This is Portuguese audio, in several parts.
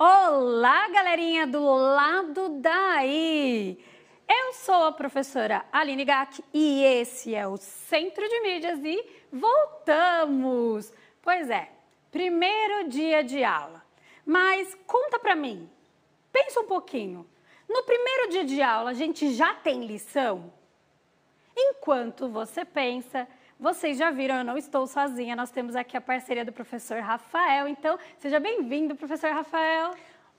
Olá, galerinha do lado daí! Eu sou a professora Aline Gack e esse é o Centro de Mídias e voltamos! Pois é, primeiro dia de aula. Mas conta pra mim, pensa um pouquinho. No primeiro dia de aula, a gente já tem lição? Enquanto você pensa, vocês já viram, eu não estou sozinha, nós temos aqui a parceria do professor Rafael. Então, seja bem-vindo, professor Rafael.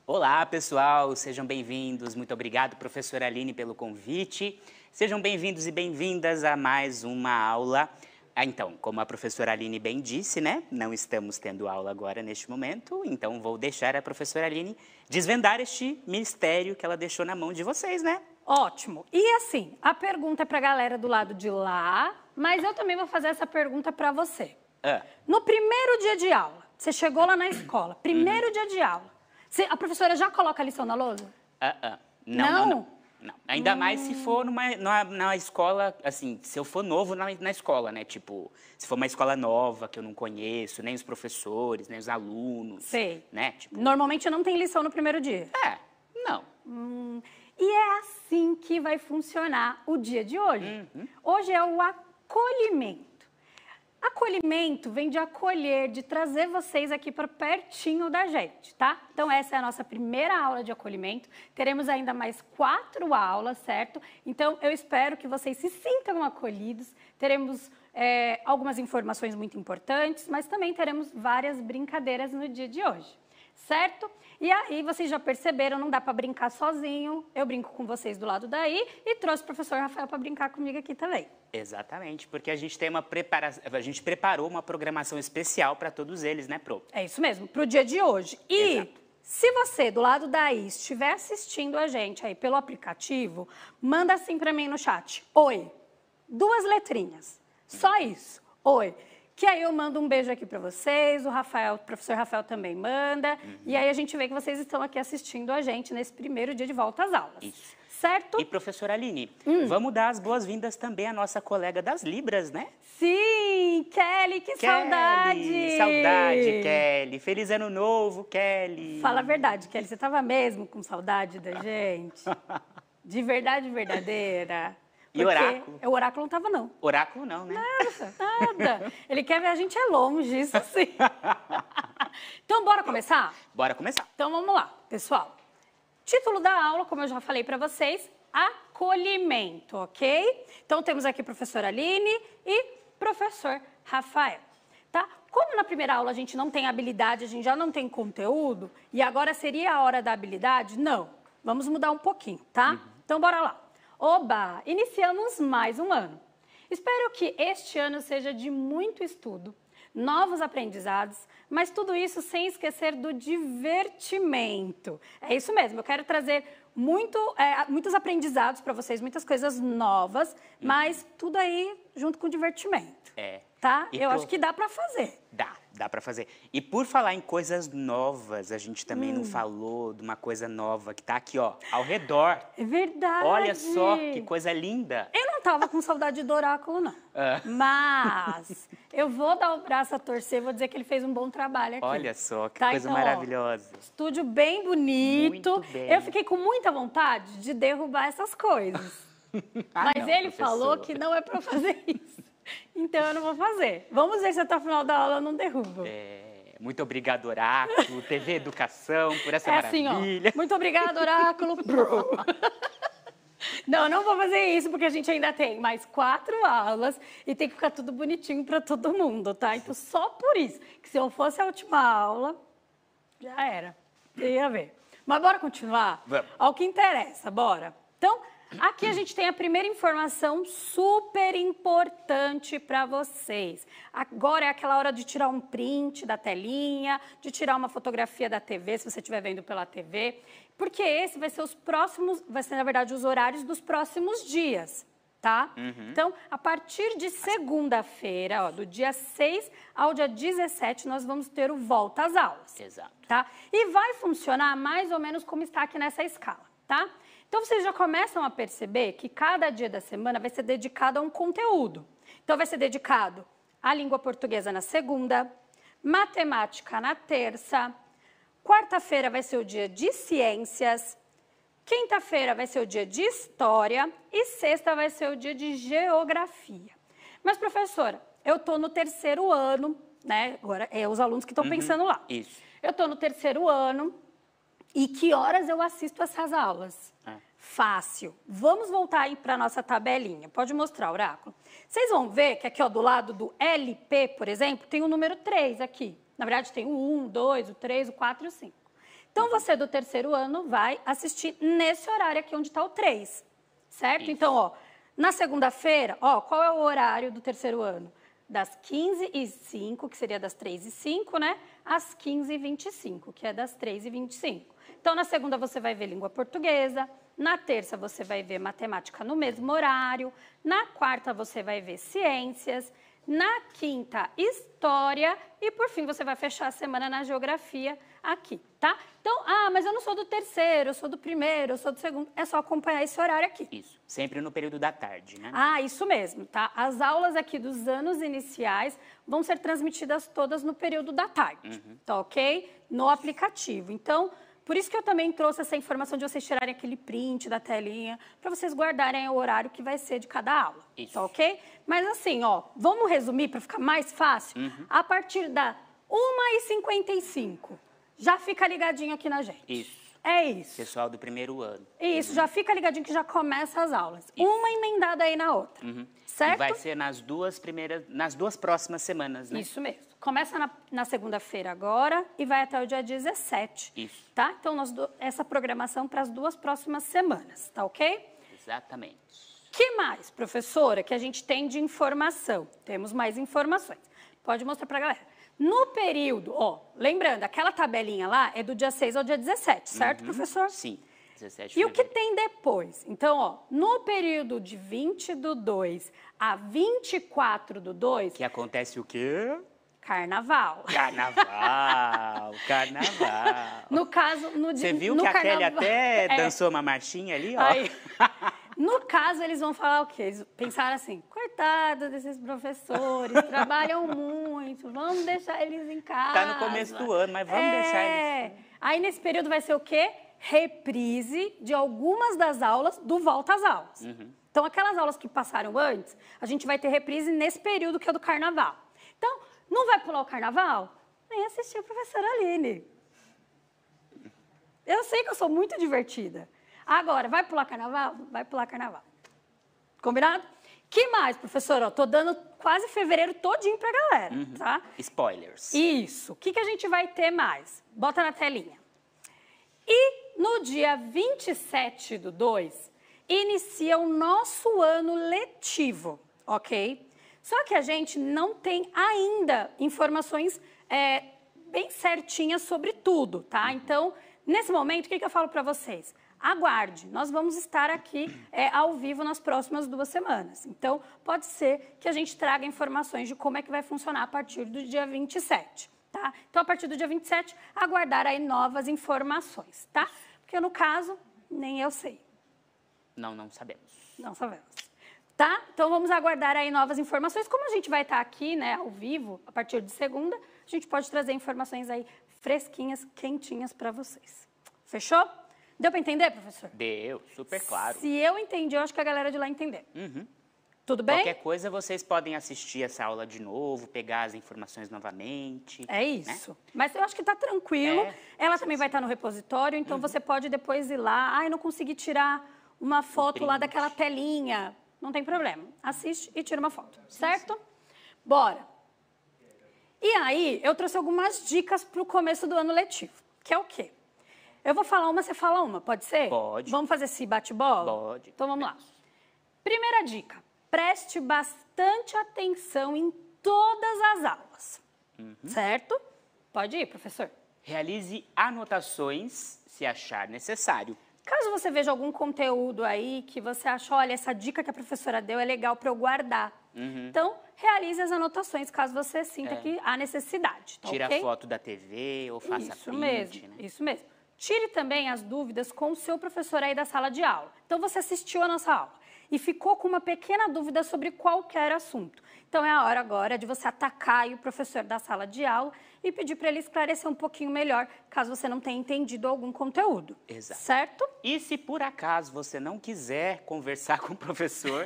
Olá, pessoal, sejam bem-vindos. Muito obrigado, professora Aline, pelo convite. Sejam bem-vindos e bem-vindas a mais uma aula. Ah, então, como a professora Aline bem disse, né? Não estamos tendo aula agora neste momento, então vou deixar a professora Aline desvendar este mistério que ela deixou na mão de vocês, né? Ótimo. E assim, a pergunta é para a galera do lado de lá, mas eu também vou fazer essa pergunta para você. É. No primeiro dia de aula, você chegou lá na escola, uhum. primeiro uhum. dia de aula, você, a professora já coloca a lição na lousa? Uh, uh. Não, não? não, não. Não. Ainda hum. mais se hum. for numa, numa, numa, escola, assim, se eu for novo na, na, escola, né? Tipo, se for uma escola nova que eu não conheço, nem os professores, nem os alunos. Sei. Né? Tipo... Normalmente não tem lição no primeiro dia. É, não. Hum. E é assim que vai funcionar o dia de hoje. Uhum. Hoje é o acolhimento. Acolhimento vem de acolher, de trazer vocês aqui para pertinho da gente, tá? Então, essa é a nossa primeira aula de acolhimento. Teremos ainda mais quatro aulas, certo? Então, eu espero que vocês se sintam acolhidos. Teremos é, algumas informações muito importantes, mas também teremos várias brincadeiras no dia de hoje certo? E aí vocês já perceberam, não dá para brincar sozinho. Eu brinco com vocês do lado daí e trouxe o professor Rafael para brincar comigo aqui também. Exatamente, porque a gente tem uma prepara... a gente preparou uma programação especial para todos eles, né, Pro? É isso mesmo, para o dia de hoje. E Exato. se você do lado daí estiver assistindo a gente aí pelo aplicativo, manda assim para mim no chat. Oi. Duas letrinhas. Só isso. Oi que aí eu mando um beijo aqui para vocês, o Rafael, o professor Rafael também manda, uhum. e aí a gente vê que vocês estão aqui assistindo a gente nesse primeiro dia de volta às aulas. Isso. Certo? E professora Aline, hum. vamos dar as boas-vindas também à nossa colega das Libras, né? Sim, Kelly, que Kelly, saudade! Saudade, Kelly. Feliz ano novo, Kelly. Fala a verdade, Kelly, você estava mesmo com saudade da gente? de verdade verdadeira. E oráculo? O oráculo não estava, não. Oráculo não, né? Nada, nada. Ele quer ver a gente é longe, isso sim. então, bora começar? Bora começar. Então, vamos lá, pessoal. Título da aula, como eu já falei para vocês, acolhimento, ok? Então, temos aqui professora Aline e professor Rafael, tá? Como na primeira aula a gente não tem habilidade, a gente já não tem conteúdo, e agora seria a hora da habilidade? Não. Vamos mudar um pouquinho, tá? Uhum. Então, bora lá. Oba! Iniciamos mais um ano. Espero que este ano seja de muito estudo, novos aprendizados, mas tudo isso sem esquecer do divertimento. É isso mesmo, eu quero trazer muito, é, muitos aprendizados para vocês, muitas coisas novas, mas uhum. tudo aí junto com divertimento. É, tá? E eu então acho que dá para fazer. Dá, dá para fazer. E por falar em coisas novas, a gente também hum. não falou de uma coisa nova que tá aqui, ó, ao redor. É verdade. Olha só que coisa linda. Eu não tava com saudade do oráculo, não. Ah. Mas eu vou dar o braço a torcer, vou dizer que ele fez um bom trabalho aqui. Olha só, que tá, coisa então, maravilhosa. Ó, estúdio bem bonito. Bem. Eu fiquei com muita vontade de derrubar essas coisas. ah, Mas não, ele professor. falou que não é para fazer isso. Então eu não vou fazer. Vamos ver se até o final da aula eu não derrubo. É. Muito obrigado, Oráculo, TV Educação, por essa é maravilha. Assim, ó, muito obrigado, Oráculo. Não, não vou fazer isso porque a gente ainda tem mais quatro aulas e tem que ficar tudo bonitinho para todo mundo, tá? Então, só por isso, que se eu fosse a última aula, já era. Ia ver. Mas bora continuar? Vamos. Ao que interessa, bora. Então, Aqui a gente tem a primeira informação super importante para vocês. Agora é aquela hora de tirar um print da telinha, de tirar uma fotografia da TV, se você estiver vendo pela TV, porque esse vai ser os próximos, vai ser na verdade os horários dos próximos dias tá? Uhum. Então, a partir de segunda-feira, do dia 6 ao dia 17, nós vamos ter o volta às aulas. Exato. Tá? E vai funcionar mais ou menos como está aqui nessa escala, tá? Então vocês já começam a perceber que cada dia da semana vai ser dedicado a um conteúdo. Então vai ser dedicado à língua portuguesa na segunda, matemática na terça, quarta-feira vai ser o dia de ciências, quinta-feira vai ser o dia de história e sexta vai ser o dia de geografia. Mas professora, eu estou no terceiro ano, né? Agora é os alunos que estão uhum, pensando lá. Isso. Eu estou no terceiro ano, e que horas eu assisto essas aulas? É. Fácil. Vamos voltar aí para a nossa tabelinha. Pode mostrar, oráculo. Vocês vão ver que aqui ó, do lado do LP, por exemplo, tem o número 3 aqui. Na verdade, tem o 1, 2, o 3, o 4 e o 5. Então, uhum. você do terceiro ano vai assistir nesse horário aqui onde está o 3, certo? Isso. Então, ó, na segunda-feira, ó, qual é o horário do terceiro ano? Das 15 e 5, que seria das 3 e 5, né? Às 15 e 25, que é das 3 e 25. Então, na segunda você vai ver língua portuguesa, na terça você vai ver matemática no mesmo horário, na quarta você vai ver ciências, na quinta história e por fim você vai fechar a semana na geografia aqui, tá? Então, ah, mas eu não sou do terceiro, eu sou do primeiro, eu sou do segundo. É só acompanhar esse horário aqui. Isso, sempre no período da tarde, né? Ah, isso mesmo, tá? As aulas aqui dos anos iniciais vão ser transmitidas todas no período da tarde, uhum. tá ok? No aplicativo. Então, por isso que eu também trouxe essa informação de vocês tirarem aquele print da telinha, para vocês guardarem o horário que vai ser de cada aula. Isso. Tá ok? Mas assim, ó, vamos resumir para ficar mais fácil? Uhum. A partir da 1h55, já fica ligadinho aqui na gente. Isso. É isso. Pessoal do primeiro ano. Isso, uhum. já fica ligadinho que já começa as aulas. Isso. Uma emendada aí na outra. Uhum. Certo? E vai ser nas duas primeiras, nas duas próximas semanas, né? Isso mesmo. Começa na, na segunda-feira agora e vai até o dia 17. Isso. Tá? Então, nós do, essa programação para as duas próximas semanas, tá ok? Exatamente. que mais, professora, que a gente tem de informação? Temos mais informações. Pode mostrar para a galera. No período, ó, lembrando, aquela tabelinha lá é do dia 6 ao dia 17, certo, uhum. professor? Sim. 17 e o que tem depois? Então, ó, no período de 20 do 2 a 24 do 2... Que acontece o quê? Carnaval. Carnaval, carnaval. No caso, no dia. Você viu no que carnaval... a Kelly até é. dançou uma marchinha ali, ó? Aí. No caso, eles vão falar o quê? Eles pensaram assim, coitado desses professores, trabalham muito, vamos deixar eles em casa. Tá no começo do ano, mas vamos é. deixar eles. Aí, nesse período, vai ser o quê? Reprise de algumas das aulas do Volta às Aulas. Uhum. Então, aquelas aulas que passaram antes, a gente vai ter reprise nesse período que é do carnaval. Não vai pular o carnaval? Vem assistir a professora Aline. Eu sei que eu sou muito divertida. Agora, vai pular carnaval? Vai pular carnaval. Combinado? Que mais, professora? Eu tô dando quase fevereiro todinho pra galera, uhum. tá? Spoilers. Isso. O que, que a gente vai ter mais? Bota na telinha. E no dia 27 do 2, inicia o nosso ano letivo, ok? Só que a gente não tem ainda informações é, bem certinhas sobre tudo, tá? Uhum. Então, nesse momento, o que, que eu falo para vocês? aguarde. Nós vamos estar aqui é, ao vivo nas próximas duas semanas. Então, pode ser que a gente traga informações de como é que vai funcionar a partir do dia 27, tá? Então, a partir do dia 27, aguardar aí novas informações, tá? Porque no caso, nem eu sei. Não, não sabemos. Não sabemos. Tá? Então vamos aguardar aí novas informações. Como a gente vai estar aqui, né, ao vivo, a partir de segunda, a gente pode trazer informações aí fresquinhas, quentinhas para vocês. Fechou? Deu para entender, professor? Deu, super claro. Se eu entendi, eu acho que a galera de lá entendeu. Uhum. Tudo bem? Qualquer coisa, vocês podem assistir essa aula de novo, pegar as informações novamente. É né? isso. Né? Mas eu acho que tá tranquilo. É. Ela também vai estar no repositório, então uhum. você pode depois ir lá. Ah, eu não consegui tirar uma foto lá daquela telinha. Não tem problema. Assiste e tira uma foto, certo? Bora. E aí, eu trouxe algumas dicas para o começo do ano letivo, que é o quê? Eu vou falar uma, você fala uma, pode ser? Pode. Vamos fazer esse bate-bola? Pode. Então vamos lá. Primeira dica: preste bastante atenção em todas as aulas, uhum. certo? Pode ir, professor. Realize anotações se achar necessário. Caso você veja algum conteúdo aí que você acha, olha, essa dica que a professora deu é legal para eu guardar. Uhum. Então, realize as anotações caso você sinta é. que há necessidade. Tá Tira okay? foto da TV ou faça isso print, mesmo, né? Isso mesmo. Tire também as dúvidas com o seu professor aí da sala de aula. Então, você assistiu a nossa aula e ficou com uma pequena dúvida sobre qualquer assunto. Então é a hora agora de você atacar o professor da sala de aula e pedir para ele esclarecer um pouquinho melhor, caso você não tenha entendido algum conteúdo. Exato. Certo? E se por acaso você não quiser conversar com o professor,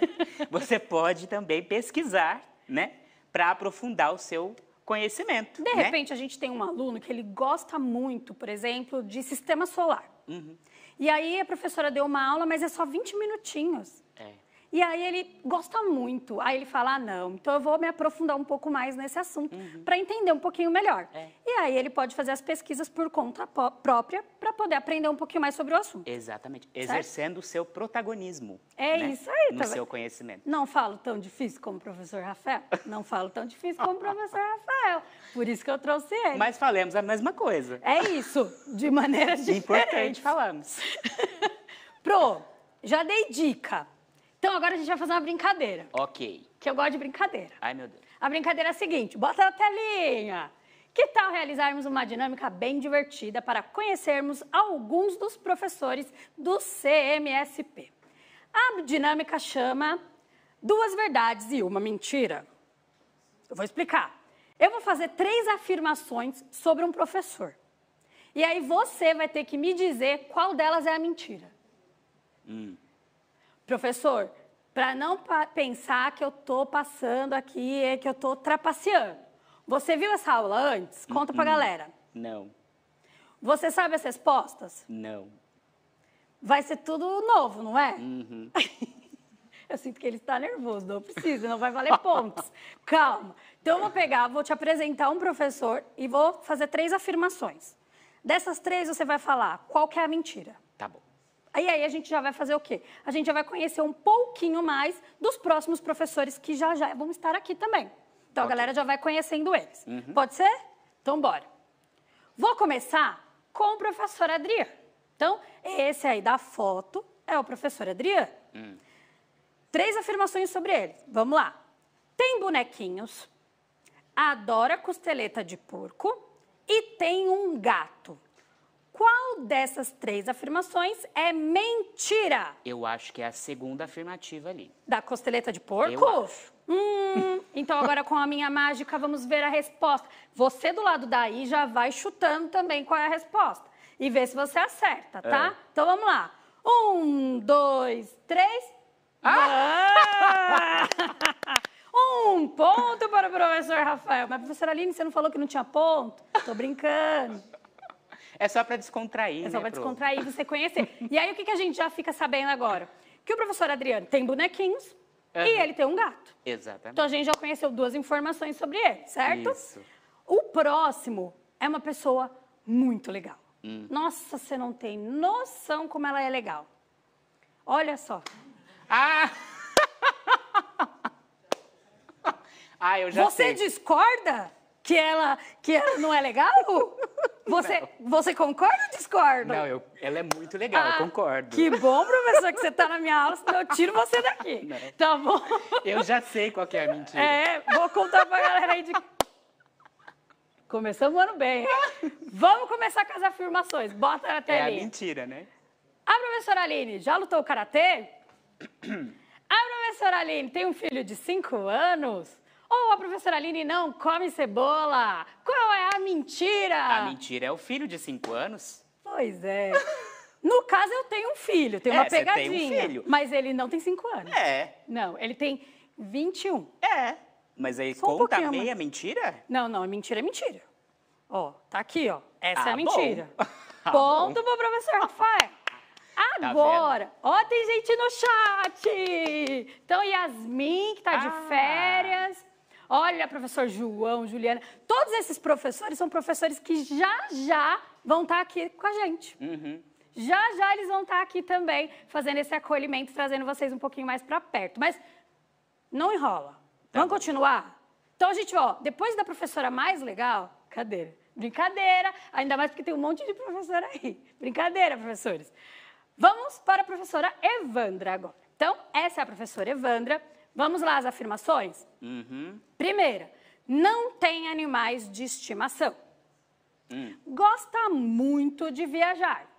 você pode também pesquisar, né? Para aprofundar o seu conhecimento. De né? repente, a gente tem um aluno que ele gosta muito, por exemplo, de sistema solar. Uhum. E aí a professora deu uma aula, mas é só 20 minutinhos. É. E aí ele gosta muito. Aí ele fala: ah, não, então eu vou me aprofundar um pouco mais nesse assunto uhum. para entender um pouquinho melhor. É. E aí ele pode fazer as pesquisas por conta própria para poder aprender um pouquinho mais sobre o assunto. Exatamente. Exercendo o seu protagonismo. É né? isso aí, No tá... seu conhecimento. Não falo tão difícil como o professor Rafael. Não falo tão difícil como o professor Rafael. Por isso que eu trouxe ele. Mas falemos a mesma coisa. É isso. De maneira diferente. Importante falamos. Pro, já dei dica. Então agora a gente vai fazer uma brincadeira. Ok. Que eu gosto de brincadeira. Ai, meu Deus. A brincadeira é a seguinte: bota na telinha. Que tal realizarmos uma dinâmica bem divertida para conhecermos alguns dos professores do CMSP? A dinâmica chama Duas Verdades e Uma Mentira. Eu vou explicar. Eu vou fazer três afirmações sobre um professor. E aí você vai ter que me dizer qual delas é a mentira. Hum professor, para não pensar que eu estou passando aqui, é que eu estou trapaceando. Você viu essa aula antes? Conta para a hum, hum. galera. Não. Você sabe as respostas? Não. Vai ser tudo novo, não é? Uhum. eu sinto que ele está nervoso, não precisa, não vai valer pontos. Calma. Então, eu vou pegar, vou te apresentar um professor e vou fazer três afirmações. Dessas três, você vai falar qual que é a mentira. Tá bom. E aí a gente já vai fazer o quê? A gente já vai conhecer um pouquinho mais dos próximos professores que já já vão estar aqui também. Então okay. a galera já vai conhecendo eles. Uhum. Pode ser? Então bora. Vou começar com o professor Adriano. Então, esse aí da foto é o professor Adriano. Hum. Três afirmações sobre ele. Vamos lá. Tem bonequinhos, adora costeleta de porco e tem um gato. Qual dessas três afirmações é mentira? Eu acho que é a segunda afirmativa ali. Da costeleta de porco? Eu acho. Hum, então agora com a minha mágica vamos ver a resposta. Você do lado daí já vai chutando também qual é a resposta. E vê se você acerta, tá? É. Então vamos lá. Um, dois, três. Ah! Um ponto para o professor Rafael. Mas, professora Aline, você não falou que não tinha ponto? Tô brincando. É só para descontrair. É só né, para pro... descontrair você conhecer. e aí o que, que a gente já fica sabendo agora? Que o professor Adriano tem bonequinhos uhum. e ele tem um gato. Exatamente. Então a gente já conheceu duas informações sobre ele, certo? Isso. O próximo é uma pessoa muito legal. Hum. Nossa, você não tem noção como ela é legal. Olha só. Ah! ah eu já Você sei. discorda? que ela, que ela não é legal? Você, não. você concorda ou discorda? Não, eu, ela é muito legal, ah, eu concordo. Que bom, professor, que você está na minha aula, senão eu tiro você daqui. Não. Tá bom? Eu já sei qual é a mentira. É, vou contar pra galera aí de... Começamos o ano bem. Vamos começar com as afirmações. Bota na telinha. É a mentira, né? A professora Aline, já lutou karatê? a professora Aline tem um filho de 5 anos? Ou a professora Aline não come cebola? Qual é a mentira? A mentira é o filho de 5 anos. Pois é. No caso, eu tenho um filho, tenho é, uma pegadinha. Você tem um filho. Mas ele não tem 5 anos. É. Não, ele tem 21. É. Mas aí Só conta um meia mas... mentira? Não, não, mentira é mentira. Ó, tá aqui, ó. Essa ah, é a ah, mentira. Ah, bom. Ponto pro professor Rafael. Tá Agora, tá ó, tem gente no chat. Então, Yasmin, que tá ah. de férias. Olha, professor João, Juliana, todos esses professores são professores que já já vão estar tá aqui com a gente. Uhum. Já já eles vão estar tá aqui também fazendo esse acolhimento, trazendo vocês um pouquinho mais para perto. Mas não enrola. Tá Vamos bom. continuar? Então a gente, ó, depois da professora mais legal, cadeira. Brincadeira, ainda mais porque tem um monte de professora aí. Brincadeira, professores. Vamos para a professora Evandra agora. Então, essa é a professora Evandra. Vamos lá às afirmações? Uhum. Primeira, não tem animais de estimação. Hum. Gosta muito de viajar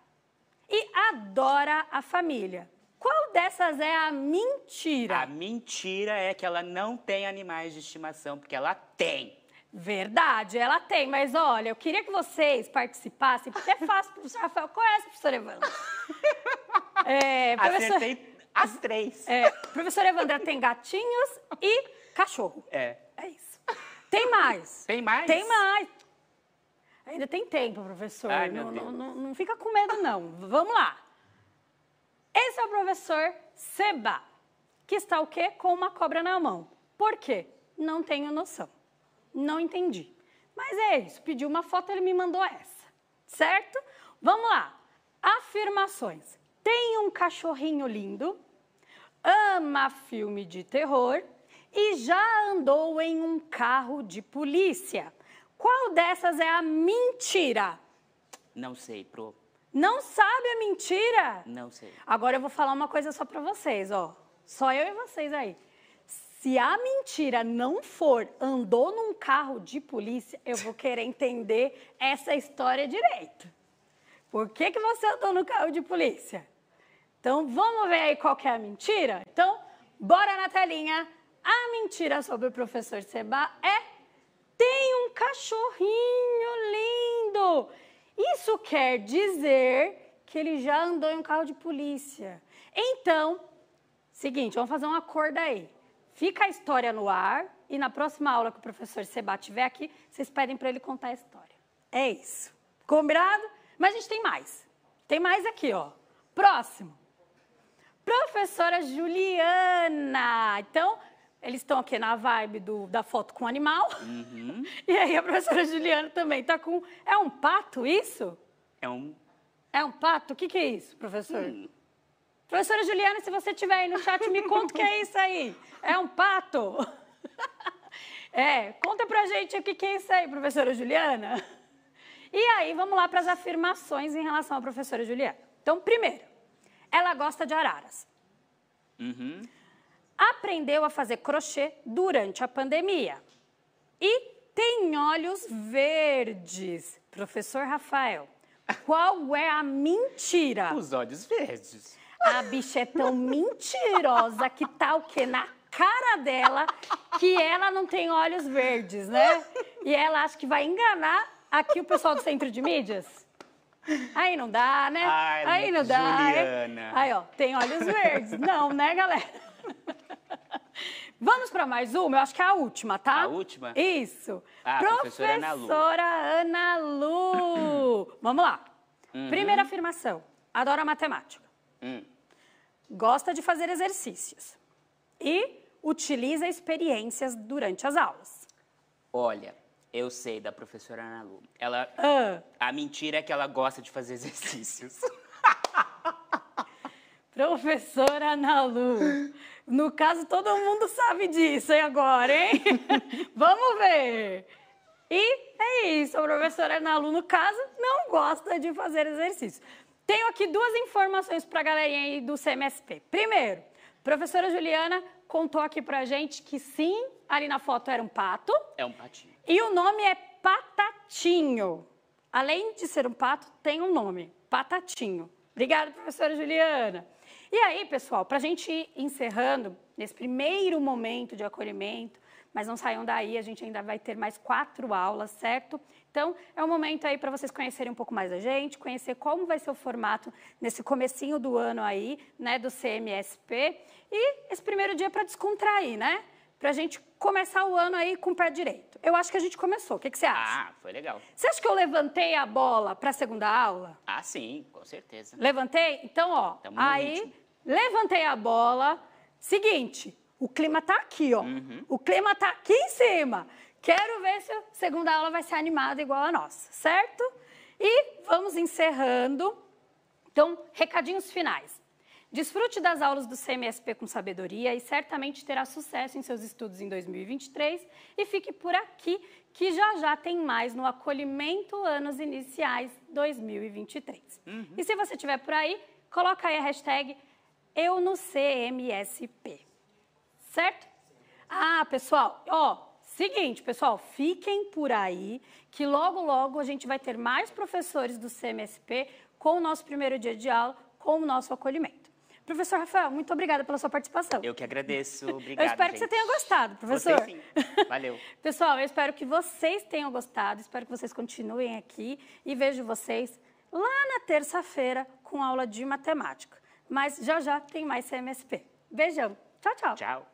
e adora a família. Qual dessas é a mentira? A mentira é que ela não tem animais de estimação, porque ela tem. Verdade, ela tem, mas olha, eu queria que vocês participassem, porque é fácil o Rafael. Qual é essa, professor Evandro? É, professor... Acertei as três. É, professora Evandra tem gatinhos e cachorro. É. É isso. Tem mais. Tem mais? Tem mais. Ainda tem tempo, professor. Ai, não, não, não, não, fica com medo, não. Vamos lá. Esse é o professor Seba, que está o quê? Com uma cobra na mão. Por quê? Não tenho noção. Não entendi. Mas é isso. Pediu uma foto, ele me mandou essa. Certo? Vamos lá. Afirmações. Tem um cachorrinho lindo ama filme de terror e já andou em um carro de polícia. Qual dessas é a mentira? Não sei, Pro. Não sabe a mentira? Não sei. Agora eu vou falar uma coisa só para vocês, ó. Só eu e vocês aí. Se a mentira não for andou num carro de polícia, eu vou querer entender essa história direito. Por que, que você andou no carro de polícia? Então vamos ver aí qual é a mentira? Então, bora na telinha. A mentira sobre o professor Seba é: tem um cachorrinho lindo. Isso quer dizer que ele já andou em um carro de polícia. Então, seguinte, vamos fazer um acordo aí. Fica a história no ar e na próxima aula que o professor Seba tiver aqui, vocês pedem para ele contar a história. É isso. Combinado? Mas a gente tem mais. Tem mais aqui, ó. Próximo professora Juliana. Então, eles estão aqui na vibe do, da foto com o animal. Uhum. E aí a professora Juliana também está com. É um pato isso? É um. É um pato? O que, que é isso, professor? Hum. Professora Juliana, se você estiver aí no chat, me conta o que é isso aí. É um pato? É, conta pra gente o que, que é isso aí, professora Juliana. E aí, vamos lá para as afirmações em relação à professora Juliana. Então, primeiro, ela gosta de araras. Uhum. Aprendeu a fazer crochê durante a pandemia. E tem olhos verdes. Professor Rafael, qual é a mentira? Os olhos verdes. A bicha é tão mentirosa que tá o quê? Na cara dela que ela não tem olhos verdes, né? E ela acha que vai enganar aqui o pessoal do centro de mídias? Aí não dá, né? Ai, aí não dá. Juliana. Aí, ó, tem olhos verdes. Não, né, galera? Vamos para mais uma? Eu acho que é a última, tá? A última? Isso. Ah, professora, professora Ana Lu. Ana Lu. Vamos lá. Uhum. Primeira afirmação. Adora matemática. Uhum. Gosta de fazer exercícios. E utiliza experiências durante as aulas. Olha, eu sei, da professora Ana Lu. Ela. Ah. A mentira é que ela gosta de fazer exercícios. Professora Ana Lu. No caso, todo mundo sabe disso aí agora, hein? Vamos ver. E é isso, a professora Ana Lu, no caso, não gosta de fazer exercício. Tenho aqui duas informações para a galerinha aí do CMSP. Primeiro, professora Juliana contou aqui pra gente que sim, ali na foto era um pato. É um patinho. E o nome é Patatinho. Além de ser um pato, tem um nome, Patatinho. Obrigada, professora Juliana. E aí, pessoal, para a gente ir encerrando nesse primeiro momento de acolhimento, mas não saiam daí, a gente ainda vai ter mais quatro aulas, certo? Então, é um momento aí para vocês conhecerem um pouco mais a gente, conhecer como vai ser o formato nesse comecinho do ano aí, né, do CMSP. E esse primeiro dia é para descontrair, né? Para a gente começar o ano aí com o pé direito. Eu acho que a gente começou. O que, que você acha? Ah, foi legal. Você acha que eu levantei a bola para a segunda aula? Ah, sim, com certeza. Levantei? Então, ó, Tamo aí levantei a bola. Seguinte, o clima tá aqui, ó. Uhum. O clima tá aqui em cima. Quero ver se a segunda aula vai ser animada igual a nossa, certo? E vamos encerrando. Então, recadinhos finais. Desfrute das aulas do CMSP com sabedoria e certamente terá sucesso em seus estudos em 2023. E fique por aqui, que já já tem mais no Acolhimento Anos Iniciais 2023. Uhum. E se você estiver por aí, coloca aí a hashtag Eu no CMSP. Certo? Ah, pessoal, ó, Seguinte, pessoal, fiquem por aí que logo, logo a gente vai ter mais professores do CMSP com o nosso primeiro dia de aula, com o nosso acolhimento. Professor Rafael, muito obrigada pela sua participação. Eu que agradeço, obrigado. Eu espero gente. que você tenha gostado, professor. Gostei, sim. Valeu. Pessoal, eu espero que vocês tenham gostado, espero que vocês continuem aqui e vejo vocês lá na terça-feira com aula de matemática. Mas já já tem mais CMSP. Beijão. Tchau, tchau. Tchau.